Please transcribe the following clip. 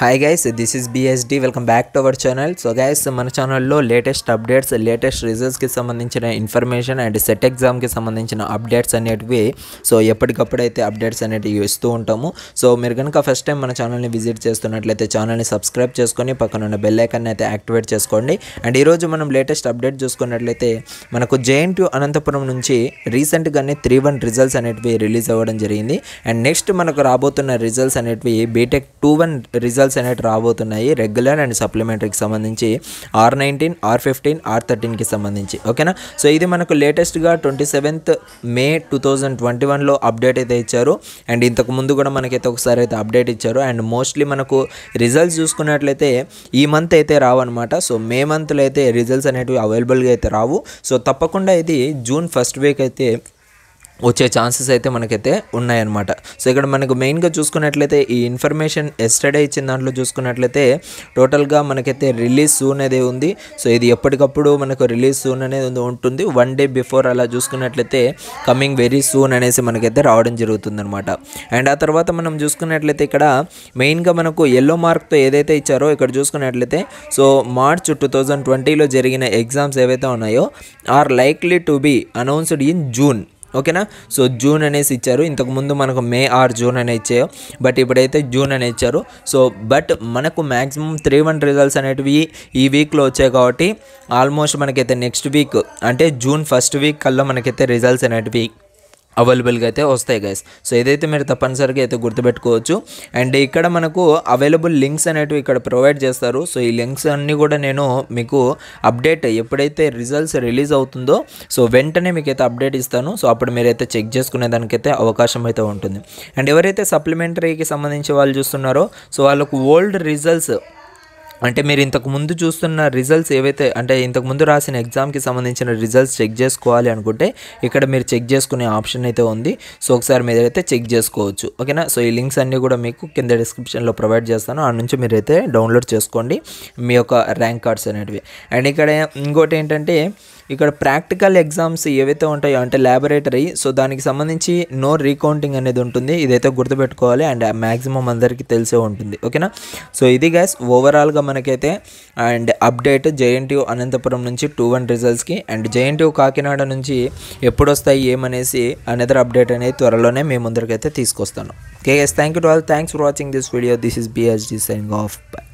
hi guys this is BSD welcome back to our channel so guys మన ఛానల్లో latest updates latest రిజల్ట్స్కి సంబంధించిన information and set ఎగ్జామ్కి సంబంధించిన updates అనేటివి so ఎప్పటికప్పుడైతే updates అనేటివి ఇస్తూ ఉంటాము సో మీరు కనుక ఫస్ట్ టైం మన ఛానల్ని విజిట్ చేస్తున్నట్లయితే ఛానల్ని సబ్స్క్రైబ్ చేసుకొని పక్కన ఉన్న బెల్ ఐకాన్ అయితే యాక్టివేట్ చేసుకోండి అండ్ ఈరోజు మనం లేటెస్ట్ అప్డేట్ చూసుకున్నట్లయితే మనకు జేఎన్టీ అనంతపురం నుంచి రీసెంట్గానే త్రీ వన్ రిజల్ట్స్ అనేటివి రిలీజ్ అవ్వడం జరిగింది అండ్ నెక్స్ట్ మనకు రాబోతున్న రిజల్ట్స్ అనేటివి BTech two one results results అనేవి రాబోతున్నాయి రెగ్యులర్ అండ్ సప్లిమెంటరీకి సంబంధించి R nineteen R fifteen R థర్టీన్కి సంబంధించి ఓకేనా సో ఇది మనకు లేటెస్ట్గా twenty seventh May two thousand twenty వన్లో అప్డేట్ అయితే ఇచ్చారు అండ్ ఇంతకు ముందు కూడా మనకైతే ఒకసారి అయితే అప్డేట్ ఇచ్చారు అండ్ మోస్ట్లీ మనకు రిజల్ట్స్ చూసుకున్నట్లయితే ఈ మంత్ అయితే రావన్నమాట సో మే మంత్లో అయితే రిజల్ట్స్ అనేటివి అవైలబుల్గా అయితే రావు సో తప్పకుండా ఇది జూన్ ఫస్ట్ వీక్ అయితే వచ్చే ఛాన్సెస్ అయితే మనకైతే ఉన్నాయన్నమాట సో ఇక్కడ మనకు మెయిన్గా చూసుకున్నట్లయితే ఈ ఇన్ఫర్మేషన్ ఎస్టర్డే ఇచ్చిన దాంట్లో చూసుకున్నట్లయితే టోటల్గా మనకైతే రిలీజ్ సూన్ అనేది ఉంది సో ఇది ఎప్పటికప్పుడు మనకు రిలీజ్ సూన్ అనేది ఉంటుంది వన్ డే బిఫోర్ అలా చూసుకున్నట్లయితే కమింగ్ వెరీ సూన్ అనేసి మనకైతే రావడం జరుగుతుందనమాట అండ్ ఆ తర్వాత మనం చూసుకున్నట్లయితే ఇక్కడ మెయిన్గా మనకు ఎల్లో మార్క్తో ఏదైతే ఇచ్చారో ఇక్కడ చూసుకున్నట్లయితే సో మార్చ్ టూ థౌజండ్ ట్వంటీలో జరిగిన ఎగ్జామ్స్ ఏవైతే ఉన్నాయో are likely to be announced in June ఓకేనా సో జూన్ అనేసి ఇచ్చారు ఇంతకుముందు మనకు మే ఆర్ జూన్ అనే ఇచ్చాయో బట్ ఇప్పుడైతే జూన్ అనే ఇచ్చారు సో బట్ మనకు మ్యాక్సిమం త్రీ వన్ రిజల్ట్స్ అనేటివి ఈ వీక్లో వచ్చాయి కాబట్టి ఆల్మోస్ట్ మనకైతే నెక్స్ట్ వీక్ అంటే జూన్ ఫస్ట్ వీక్ కల్లా మనకైతే రిజల్ట్స్ అనేటివి అవైలబుల్గా అయితే వస్తాయి గైస్ సో ఏదైతే మీరు తప్పనిసరిగా అయితే గుర్తుపెట్టుకోవచ్చు అండ్ ఇక్కడ మనకు అవైలబుల్ లింక్స్ అనేటివి ఇక్కడ ప్రొవైడ్ చేస్తారు సో ఈ లింక్స్ అన్నీ కూడా నేను మీకు అప్డేట్ ఎప్పుడైతే రిజల్ట్స్ రిలీజ్ అవుతుందో సో వెంటనే మీకు అయితే అప్డేట్ ఇస్తాను సో అప్పుడు మీరైతే చెక్ చేసుకునే దానికైతే అవకాశం అయితే ఉంటుంది అండ్ ఎవరైతే సప్లిమెంటరీకి సంబంధించి వాళ్ళు చూస్తున్నారో సో వాళ్ళకు ఓల్డ్ రిజల్ట్స్ అంటే మీరు ఇంతకుముందు చూస్తున్న రిజల్ట్స్ ఏవైతే అంటే ఇంతకుముందు రాసిన ఎగ్జామ్కి సంబంధించిన రిజల్ట్స్ చెక్ చేసుకోవాలి అనుకుంటే ఇక్కడ మీరు చెక్ చేసుకునే ఆప్షన్ అయితే ఉంది సో ఒకసారి మీద అయితే చెక్ చేసుకోవచ్చు ఓకేనా సో ఈ లింక్స్ అన్నీ కూడా మీకు కింద డిస్క్రిప్షన్లో ప్రొవైడ్ చేస్తాను ఆ నుంచి అయితే డౌన్లోడ్ చేసుకోండి మీ యొక్క ర్యాంక్ కార్డ్స్ అనేటివి అండ్ ఇక్కడ ఇంకోటి ఏంటంటే ఇక్కడ ప్రాక్టికల్ ఎగ్జామ్స్ ఏవైతే ఉంటాయో అంటే ల్యాబొరేటరీ సో దానికి సంబంధించి నో రీకౌంటింగ్ అనేది ఉంటుంది ఇదైతే గుర్తుపెట్టుకోవాలి అండ్ మ్యాక్సిమం అందరికీ తెలిసే ఉంటుంది ఓకేనా సో ఇది గ్యాస్ ఓవరాల్గా మనకైతే అండ్ అప్డేట్ జేఎన్టీయూ అనంతపురం నుంచి టూ వన్ రిజల్ట్స్కి అండ్ జేఎన్టీయూ కాకినాడ నుంచి ఎప్పుడు వస్తాయి ఏమనేసి అనదర్ అప్డేట్ అనేది త్వరలోనే మేము ముందరికైతే తీసుకొస్తాను okay thank you to all thanks for watching this video this is BSD sign off by